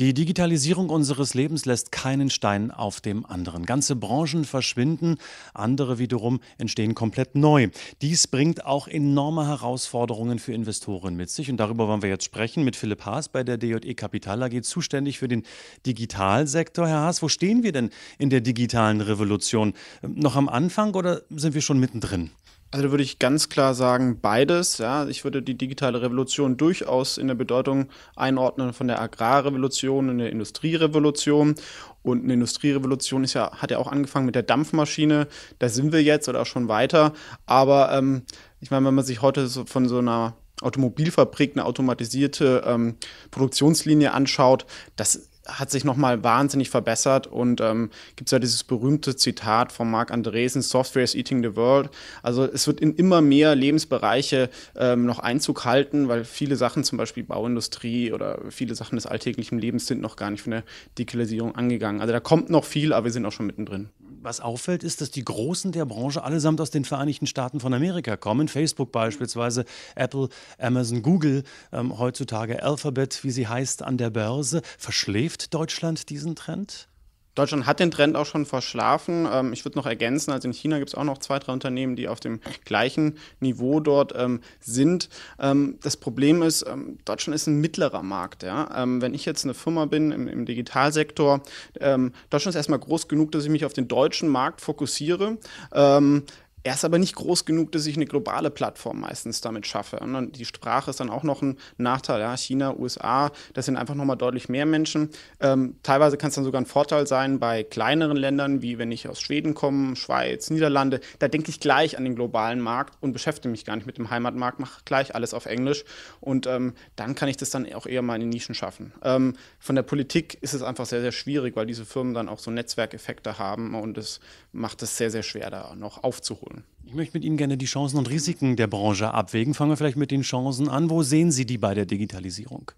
Die Digitalisierung unseres Lebens lässt keinen Stein auf dem anderen. Ganze Branchen verschwinden, andere wiederum entstehen komplett neu. Dies bringt auch enorme Herausforderungen für Investoren mit sich. Und darüber wollen wir jetzt sprechen mit Philipp Haas bei der DJE Kapital AG, zuständig für den Digitalsektor. Herr Haas, wo stehen wir denn in der digitalen Revolution? Ähm, noch am Anfang oder sind wir schon mittendrin? Also würde ich ganz klar sagen, beides. Ja. Ich würde die digitale Revolution durchaus in der Bedeutung einordnen von der Agrarrevolution und der Industrierevolution. Und eine Industrierevolution ist ja, hat ja auch angefangen mit der Dampfmaschine. Da sind wir jetzt oder auch schon weiter. Aber ähm, ich meine, wenn man sich heute so von so einer Automobilfabrik eine automatisierte ähm, Produktionslinie anschaut, das hat sich nochmal wahnsinnig verbessert und ähm, gibt es ja dieses berühmte Zitat von Marc Andresen, Software is eating the world. Also es wird in immer mehr Lebensbereiche ähm, noch Einzug halten, weil viele Sachen, zum Beispiel Bauindustrie oder viele Sachen des alltäglichen Lebens sind noch gar nicht von der Digitalisierung angegangen. Also da kommt noch viel, aber wir sind auch schon mittendrin was auffällt, ist, dass die Großen der Branche allesamt aus den Vereinigten Staaten von Amerika kommen. Facebook beispielsweise, Apple, Amazon, Google, ähm, heutzutage Alphabet, wie sie heißt, an der Börse. Verschläft Deutschland diesen Trend? Deutschland hat den Trend auch schon verschlafen. Ähm, ich würde noch ergänzen, also in China gibt es auch noch zwei, drei Unternehmen, die auf dem gleichen Niveau dort ähm, sind. Ähm, das Problem ist, ähm, Deutschland ist ein mittlerer Markt. Ja? Ähm, wenn ich jetzt eine Firma bin im, im Digitalsektor, ähm, Deutschland ist erstmal groß genug, dass ich mich auf den deutschen Markt fokussiere. Er ist aber nicht groß genug, dass ich eine globale Plattform meistens damit schaffe. Und die Sprache ist dann auch noch ein Nachteil. Ja, China, USA, das sind einfach nochmal deutlich mehr Menschen. Ähm, teilweise kann es dann sogar ein Vorteil sein bei kleineren Ländern, wie wenn ich aus Schweden komme, Schweiz, Niederlande. Da denke ich gleich an den globalen Markt und beschäftige mich gar nicht mit dem Heimatmarkt, mache gleich alles auf Englisch. Und ähm, dann kann ich das dann auch eher mal in den Nischen schaffen. Ähm, von der Politik ist es einfach sehr, sehr schwierig, weil diese Firmen dann auch so Netzwerkeffekte haben und es macht es sehr, sehr schwer, da noch aufzuholen. Branchen. Ich möchte mit Ihnen gerne die Chancen und Risiken der Branche abwägen. Fangen wir vielleicht mit den Chancen an. Wo sehen Sie die bei der Digitalisierung?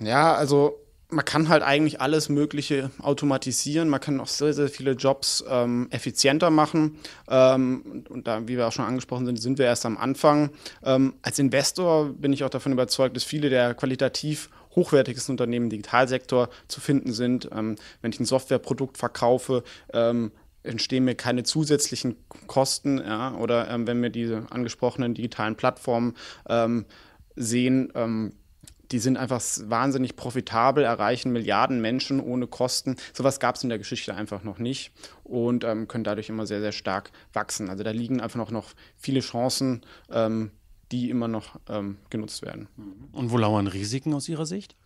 Ja, also man kann halt eigentlich alles Mögliche automatisieren. Man kann auch sehr, sehr viele Jobs ähm, effizienter machen. Ähm, und da, wie wir auch schon angesprochen sind, sind wir erst am Anfang. Ähm, als Investor bin ich auch davon überzeugt, dass viele der qualitativ hochwertigsten Unternehmen im Digitalsektor zu finden sind. Ähm, wenn ich ein Softwareprodukt verkaufe, ähm, entstehen mir keine zusätzlichen Kosten ja, oder ähm, wenn wir diese angesprochenen digitalen Plattformen ähm, sehen, ähm, die sind einfach wahnsinnig profitabel, erreichen Milliarden Menschen ohne Kosten. Sowas gab es in der Geschichte einfach noch nicht und ähm, können dadurch immer sehr, sehr stark wachsen. Also da liegen einfach noch, noch viele Chancen, ähm, die immer noch ähm, genutzt werden. Und wo lauern Risiken aus Ihrer Sicht?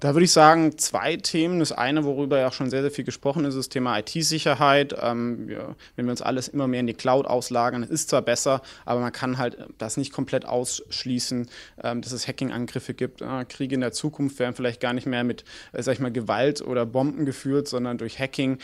Da würde ich sagen, zwei Themen. Das eine, worüber ja auch schon sehr, sehr viel gesprochen ist, ist das Thema IT-Sicherheit. Ähm, ja, wenn wir uns alles immer mehr in die Cloud auslagern, ist zwar besser, aber man kann halt das nicht komplett ausschließen, ähm, dass es Hacking-Angriffe gibt. Äh, Kriege in der Zukunft werden vielleicht gar nicht mehr mit, äh, sag ich mal, Gewalt oder Bomben geführt, sondern durch Hacking.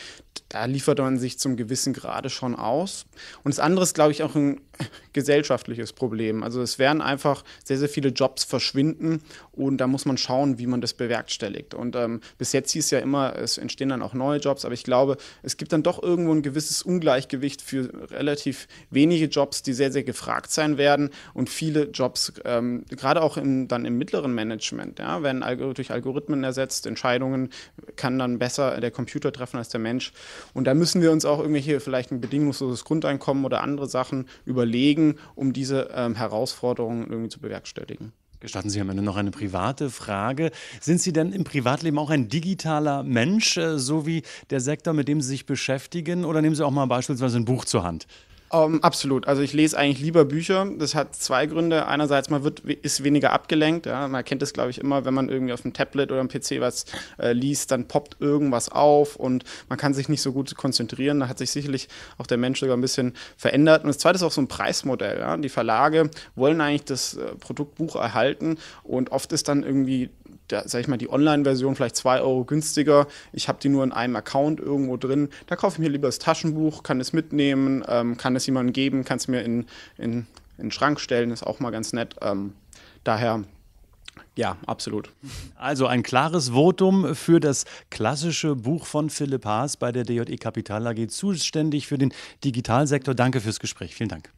Da liefert man sich zum gewissen Grade schon aus. Und das andere ist, glaube ich, auch ein gesellschaftliches Problem. Also es werden einfach sehr, sehr viele Jobs verschwinden und da muss man schauen, wie man das bewerkstelligt achtstellig. Und ähm, bis jetzt hieß ja immer, es entstehen dann auch neue Jobs, aber ich glaube, es gibt dann doch irgendwo ein gewisses Ungleichgewicht für relativ wenige Jobs, die sehr, sehr gefragt sein werden und viele Jobs, ähm, gerade auch im, dann im mittleren Management, ja, werden durch Algorithmen ersetzt, Entscheidungen kann dann besser der Computer treffen als der Mensch. Und da müssen wir uns auch irgendwelche vielleicht ein bedingungsloses Grundeinkommen oder andere Sachen überlegen, um diese ähm, Herausforderungen irgendwie zu bewerkstelligen. Gestatten Sie am Ende noch eine private Frage. Sind Sie denn im Privatleben auch ein digitaler Mensch, äh, so wie der Sektor, mit dem Sie sich beschäftigen? Oder nehmen Sie auch mal beispielsweise ein Buch zur Hand? Um, ähm, absolut. Also ich lese eigentlich lieber Bücher. Das hat zwei Gründe. Einerseits, man wird, ist weniger abgelenkt. Ja? Man kennt das, glaube ich, immer, wenn man irgendwie auf dem Tablet oder am PC was äh, liest, dann poppt irgendwas auf und man kann sich nicht so gut konzentrieren. Da hat sich sicherlich auch der Mensch sogar ein bisschen verändert. Und das Zweite ist auch so ein Preismodell. Ja? Die Verlage wollen eigentlich das äh, Produktbuch erhalten und oft ist dann irgendwie da, sag ich mal, die Online-Version vielleicht zwei Euro günstiger. Ich habe die nur in einem Account irgendwo drin. Da kaufe ich mir lieber das Taschenbuch, kann es mitnehmen, ähm, kann es jemandem geben, kann es mir in, in, in den Schrank stellen, ist auch mal ganz nett. Ähm, daher ja, absolut. Also ein klares Votum für das klassische Buch von Philipp Haas bei der DJE Kapital AG, zuständig für den Digitalsektor. Danke fürs Gespräch. Vielen Dank.